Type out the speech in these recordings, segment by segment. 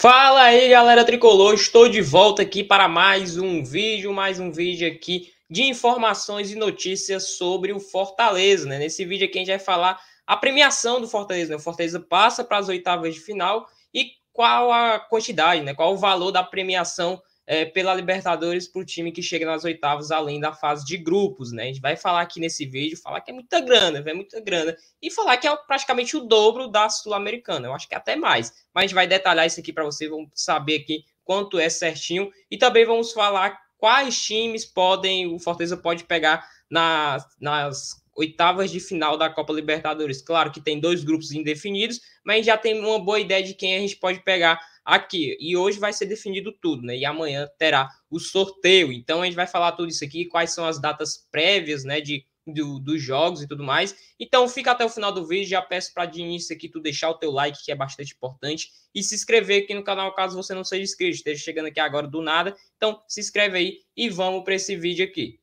Fala aí galera tricolor, estou de volta aqui para mais um vídeo, mais um vídeo aqui de informações e notícias sobre o Fortaleza, né? Nesse vídeo aqui a gente vai falar a premiação do Fortaleza, né? O Fortaleza passa para as oitavas de final e qual a quantidade, né? Qual o valor da premiação é, pela Libertadores para o time que chega nas oitavas, além da fase de grupos, né? A gente vai falar aqui nesse vídeo, falar que é muita grana, é muita grana, e falar que é praticamente o dobro da Sul-Americana, eu acho que é até mais. Mas a gente vai detalhar isso aqui para vocês, vamos saber aqui quanto é certinho, e também vamos falar quais times podem, o Fortaleza pode pegar nas, nas oitavas de final da Copa Libertadores. Claro que tem dois grupos indefinidos, mas já tem uma boa ideia de quem a gente pode pegar aqui. E hoje vai ser definido tudo, né? E amanhã terá o sorteio. Então a gente vai falar tudo isso aqui, quais são as datas prévias, né? De do, dos jogos e tudo mais. Então fica até o final do vídeo. Já peço para de início aqui tu deixar o teu like, que é bastante importante, e se inscrever aqui no canal caso você não seja inscrito, esteja chegando aqui agora do nada. Então se inscreve aí e vamos para esse vídeo aqui.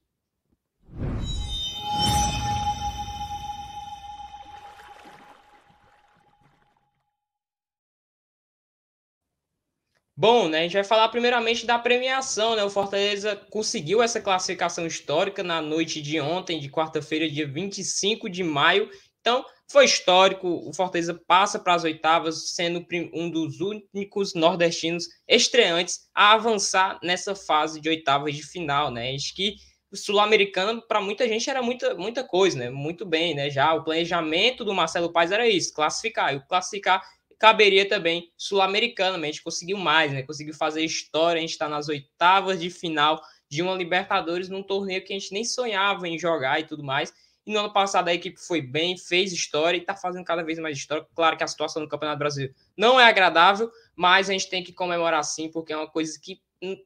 Bom, né, a gente vai falar primeiramente da premiação, né? O Fortaleza conseguiu essa classificação histórica na noite de ontem, de quarta-feira, dia 25 de maio. Então, foi histórico. O Fortaleza passa para as oitavas, sendo um dos únicos nordestinos estreantes a avançar nessa fase de oitavas de final, né? Acho que o sul-americano para muita gente era muita, muita coisa, né? Muito bem, né? Já o planejamento do Marcelo Paes era isso, classificar. E o classificar caberia também Sul-Americana, a gente conseguiu mais, né? Conseguiu fazer história, a gente está nas oitavas de final de uma Libertadores num torneio que a gente nem sonhava em jogar e tudo mais. E no ano passado a equipe foi bem, fez história e está fazendo cada vez mais história. Claro que a situação do Campeonato Brasileiro não é agradável, mas a gente tem que comemorar sim, porque é uma coisa que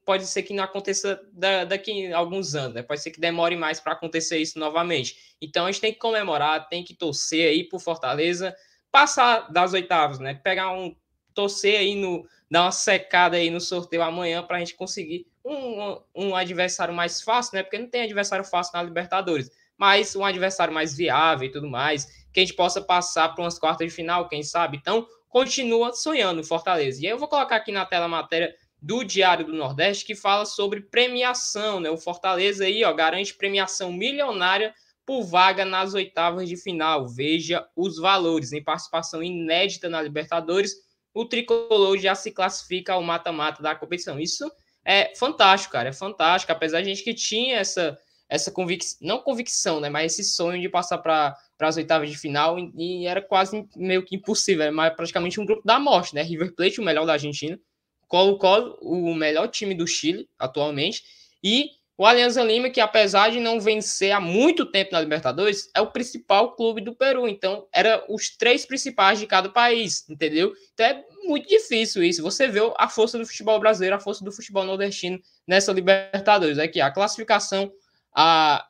pode ser que não aconteça daqui a alguns anos, né? pode ser que demore mais para acontecer isso novamente. Então a gente tem que comemorar, tem que torcer aí por Fortaleza, passar das oitavas, né? Pegar um torcer aí no dar uma secada aí no sorteio amanhã para a gente conseguir um, um adversário mais fácil, né? Porque não tem adversário fácil na Libertadores, mas um adversário mais viável e tudo mais, que a gente possa passar para umas quartas de final, quem sabe. Então, continua sonhando Fortaleza. E aí eu vou colocar aqui na tela a matéria do Diário do Nordeste que fala sobre premiação, né? O Fortaleza aí, ó, garante premiação milionária por vaga nas oitavas de final. Veja os valores. Em participação inédita na Libertadores, o tricolor já se classifica ao mata-mata da competição. Isso é fantástico, cara. É fantástico. Apesar de a gente que tinha essa, essa convicção, não convicção, né? Mas esse sonho de passar para as oitavas de final e, e, era quase meio que impossível. é praticamente um grupo da morte, né? River Plate, o melhor da Argentina. Colo-Colo, o melhor time do Chile atualmente. E o Alianza Lima, que apesar de não vencer há muito tempo na Libertadores, é o principal clube do Peru. Então, era os três principais de cada país, entendeu? Então, é muito difícil isso. Você vê a força do futebol brasileiro, a força do futebol nordestino nessa Libertadores. Aqui, a classificação, a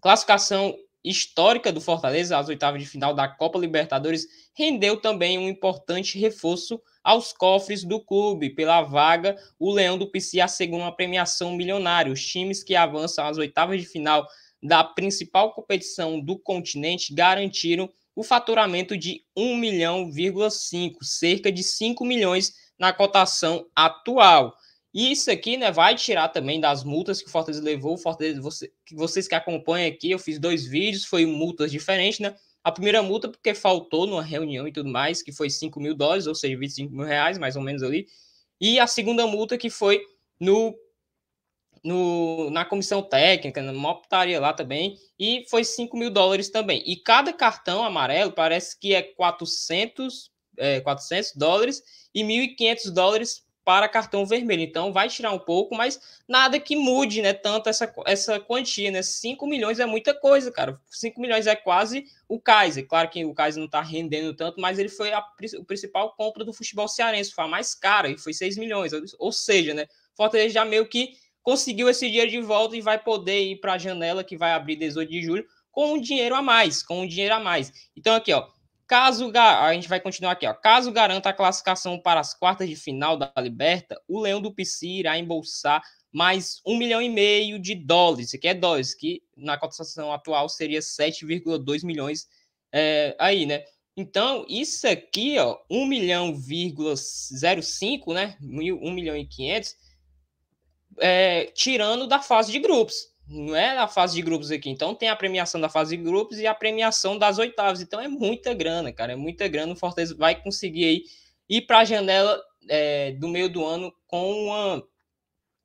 classificação histórica do Fortaleza, às oitavas de final da Copa Libertadores, rendeu também um importante reforço aos cofres do clube. Pela vaga, o Leão do PC assegura uma premiação milionária. Os times que avançam às oitavas de final da principal competição do continente garantiram o faturamento de 1 milhão,5, cerca de 5 milhões na cotação atual. E isso aqui né, vai tirar também das multas que o Fortaleza levou. Fortaleza, você, vocês que acompanham aqui, eu fiz dois vídeos, foi multas diferentes, né? A primeira multa, porque faltou numa reunião e tudo mais, que foi 5 mil dólares, ou seja, 25 mil reais, mais ou menos ali. E a segunda multa, que foi no, no na comissão técnica, na optaria lá também, e foi 5 mil dólares também. E cada cartão amarelo parece que é 400, é, 400 dólares e 1.500 dólares para cartão vermelho. Então vai tirar um pouco, mas nada que mude, né? Tanto essa, essa quantia, né? 5 milhões é muita coisa, cara. 5 milhões é quase o Kaiser. Claro que o Kaiser não tá rendendo tanto, mas ele foi a, o principal compra do futebol cearense, foi a mais cara, e foi 6 milhões. Ou seja, né? Fortaleza já meio que conseguiu esse dinheiro de volta e vai poder ir para a janela que vai abrir 18 de julho com um dinheiro a mais, com um dinheiro a mais. Então aqui, ó, Caso a gente vai continuar aqui, ó. Caso garanta a classificação para as quartas de final da Liberta, o Leão do Pici irá embolsar mais um milhão e meio de dólares, que é dólares, que na cotação atual seria 7,2 milhões é, aí, né? Então, isso aqui, ó, 1 milhão,05, né? 1 milhão e 500, é, tirando da fase de grupos não é a fase de grupos aqui. Então tem a premiação da fase de grupos e a premiação das oitavas. Então é muita grana, cara. É muita grana. O Fortaleza vai conseguir aí ir para a janela é, do meio do ano com, uma,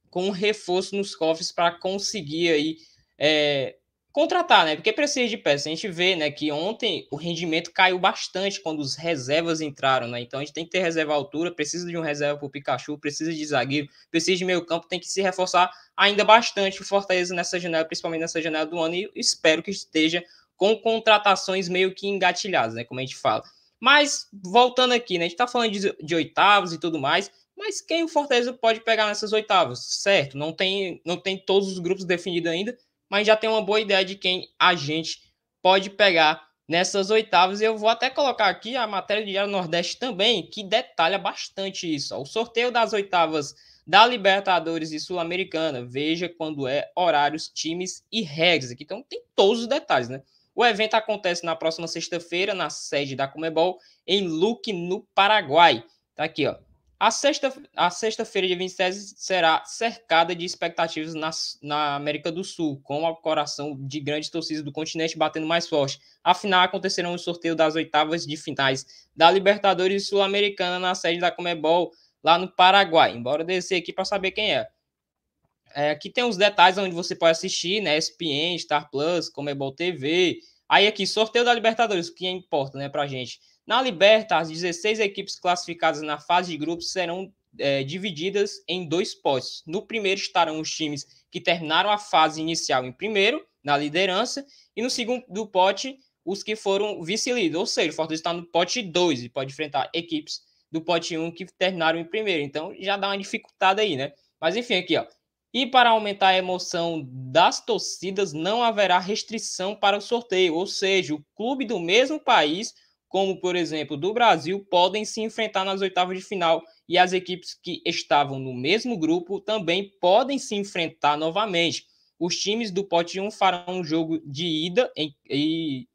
com um reforço nos cofres para conseguir aí é, contratar, né? Porque precisa de peças. A gente vê, né, que ontem o rendimento caiu bastante quando os reservas entraram, né? Então a gente tem que ter reserva à altura, precisa de um reserva para o Pikachu, precisa de zagueiro, precisa de meio-campo, tem que se reforçar ainda bastante o Fortaleza nessa janela, principalmente nessa janela do ano, e espero que esteja com contratações meio que engatilhadas, né, como a gente fala. Mas voltando aqui, né, a gente tá falando de, de oitavos e tudo mais, mas quem o Fortaleza pode pegar nessas oitavas, certo? Não tem, não tem todos os grupos definidos ainda, mas já tem uma boa ideia de quem a gente pode pegar nessas oitavas. Eu vou até colocar aqui a matéria do Diário Nordeste também, que detalha bastante isso. Ó. O sorteio das oitavas da Libertadores e Sul-Americana. Veja quando é horários, times e regras. Aqui então tem todos os detalhes, né? O evento acontece na próxima sexta-feira na sede da Comebol em Luque, no Paraguai. Tá aqui, ó. A sexta-feira, a sexta dia 27, será cercada de expectativas na, na América do Sul, com o coração de grandes torcidas do continente batendo mais forte. Afinal, acontecerão o sorteio das oitavas de finais da Libertadores Sul-Americana na sede da Comebol, lá no Paraguai. Embora descer aqui para saber quem é. é. Aqui tem os detalhes onde você pode assistir, né? ESPN, Star Plus, Comebol TV. Aí aqui, sorteio da Libertadores, o que importa, né, pra gente. Na Liberta, as 16 equipes classificadas na fase de grupos serão é, divididas em dois postos. No primeiro estarão os times que terminaram a fase inicial em primeiro, na liderança, e no segundo do pote, os que foram vice-líder. Ou seja, o Fortaleza está no pote 2 e pode enfrentar equipes do pote 1 um que terminaram em primeiro. Então já dá uma dificultada aí, né? Mas enfim, aqui, ó. E para aumentar a emoção das torcidas, não haverá restrição para o sorteio, ou seja, o clube do mesmo país como por exemplo do Brasil, podem se enfrentar nas oitavas de final e as equipes que estavam no mesmo grupo também podem se enfrentar novamente. Os times do pote 1 farão um jogo de ida em, e.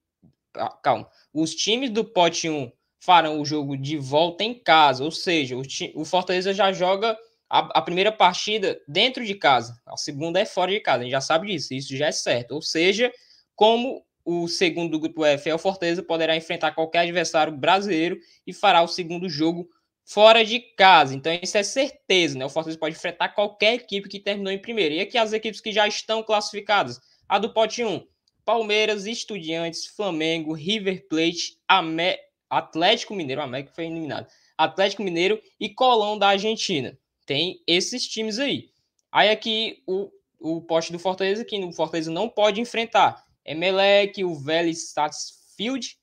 Ah, calma. Os times do pote 1 farão o jogo de volta em casa, ou seja, o, o Fortaleza já joga a, a, primeira partida dentro de casa, a segunda é fora de casa, a gente já sabe disso, isso já é certo. Ou seja, como o segundo do grupo F é o Fortaleza, poderá enfrentar qualquer adversário brasileiro e fará o segundo jogo fora de casa. Então, isso é certeza, né? O Fortaleza pode enfrentar qualquer equipe que terminou em primeiro. E aqui as equipes que já estão classificadas. A do pote 1, Palmeiras, Estudiantes, Flamengo, River Plate, Amé... Atlético Mineiro, América foi eliminado. Atlético Mineiro e Colón da Argentina. Tem esses times aí. Aí aqui o, o poste do Fortaleza, que o Fortaleza não pode enfrentar. Emelec, o Vélez Sarsfield,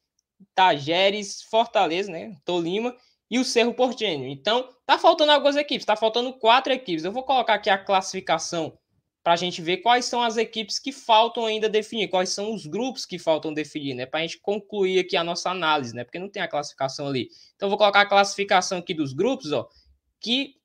Tajeres, Fortaleza, né? Tolima e o Cerro Porteño. Então, tá faltando algumas equipes, tá faltando quatro equipes. Eu vou colocar aqui a classificação para a gente ver quais são as equipes que faltam ainda definir, quais são os grupos que faltam definir, né? Para a gente concluir aqui a nossa análise, né? Porque não tem a classificação ali. Então, eu vou colocar a classificação aqui dos grupos, ó, que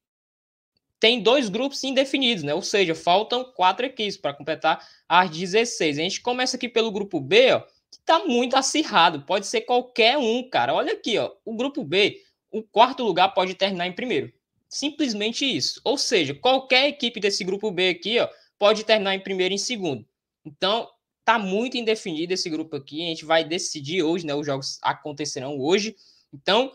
tem dois grupos indefinidos, né? Ou seja, faltam quatro equipes para completar as 16. A gente começa aqui pelo grupo B, ó, que está muito acirrado. Pode ser qualquer um, cara. Olha aqui, ó. O grupo B, o quarto lugar pode terminar em primeiro. Simplesmente isso. Ou seja, qualquer equipe desse grupo B aqui, ó, pode terminar em primeiro e em segundo. Então, tá muito indefinido esse grupo aqui. A gente vai decidir hoje, né? Os jogos acontecerão hoje. Então,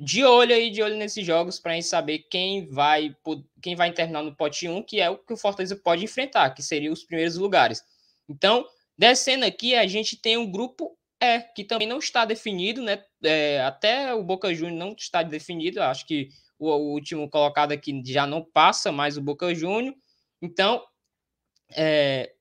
de olho aí, de olho nesses jogos, para a gente saber quem vai, quem vai terminar no pote 1, que é o que o Fortaleza pode enfrentar, que seriam os primeiros lugares. Então, descendo aqui, a gente tem o um grupo E, que também não está definido, né? É, até o Boca Juniors não está definido, acho que o, o, último colocado aqui já não passa mais o Boca Juniors. Então, é,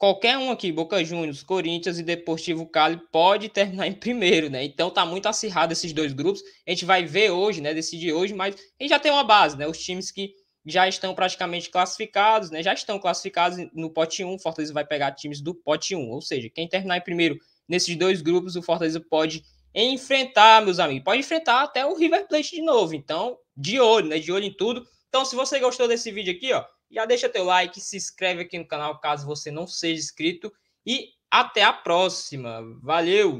qualquer um aqui, Boca Juniors, Corinthians e Deportivo Cali, pode terminar em primeiro, né? Então tá muito acirrado esses dois grupos. A gente vai ver hoje, né? Decidir hoje, mas a gente já tem uma base, né? Os times que já estão praticamente classificados, né? Já estão classificados no pote 1. Fortaleza vai pegar times do pote 1. Ou seja, quem terminar em primeiro nesses dois grupos, o Fortaleza pode enfrentar, meus amigos. Pode enfrentar até o River Plate de novo. Então, de olho, né? De olho em tudo. Então, se você gostou desse vídeo aqui, ó, já deixa teu like, se inscreve aqui no canal caso você não seja inscrito e até a próxima. Valeu!